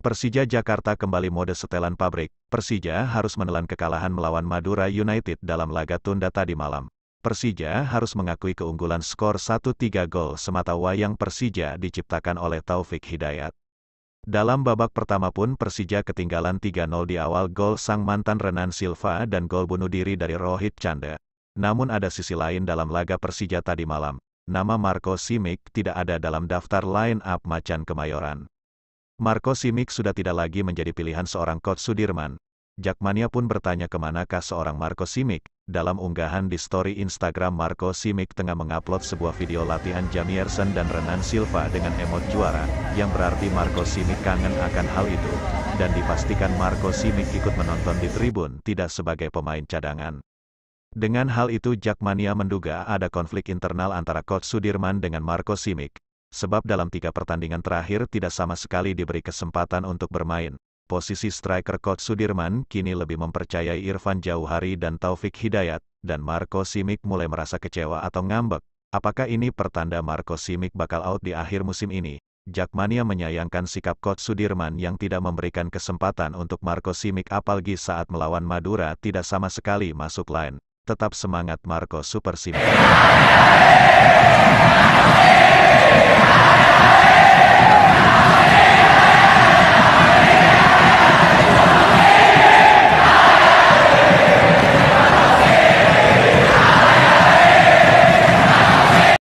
Persija Jakarta kembali mode setelan pabrik. Persija harus menelan kekalahan melawan Madura United dalam laga tunda tadi malam. Persija harus mengakui keunggulan skor 1-3 gol semata wayang Persija diciptakan oleh Taufik Hidayat. Dalam babak pertama pun Persija ketinggalan 3-0 di awal gol sang mantan Renan Silva dan gol bunuh diri dari Rohit Chanda. Namun ada sisi lain dalam laga Persija tadi malam. Nama Marco Simic tidak ada dalam daftar line-up Macan Kemayoran. Marco Simic sudah tidak lagi menjadi pilihan seorang coach Sudirman. Jakmania pun bertanya kemanakah seorang Marco Simic. Dalam unggahan di story Instagram Marco Simic tengah mengupload sebuah video latihan Jamierson dan Renan Silva dengan emot juara, yang berarti Marco Simic kangen akan hal itu. Dan dipastikan Marco Simic ikut menonton di tribun tidak sebagai pemain cadangan. Dengan hal itu Jakmania menduga ada konflik internal antara Coach Sudirman dengan Marco Simic sebab dalam tiga pertandingan terakhir tidak sama sekali diberi kesempatan untuk bermain. Posisi striker Coach Sudirman kini lebih mempercayai Irfan Jauhari dan Taufik Hidayat, dan Marco Simic mulai merasa kecewa atau ngambek. Apakah ini pertanda Marco Simic bakal out di akhir musim ini? Jakmania menyayangkan sikap Coach Sudirman yang tidak memberikan kesempatan untuk Marco Simic apalagi saat melawan Madura tidak sama sekali masuk line. Tetap semangat Marco Super Simic.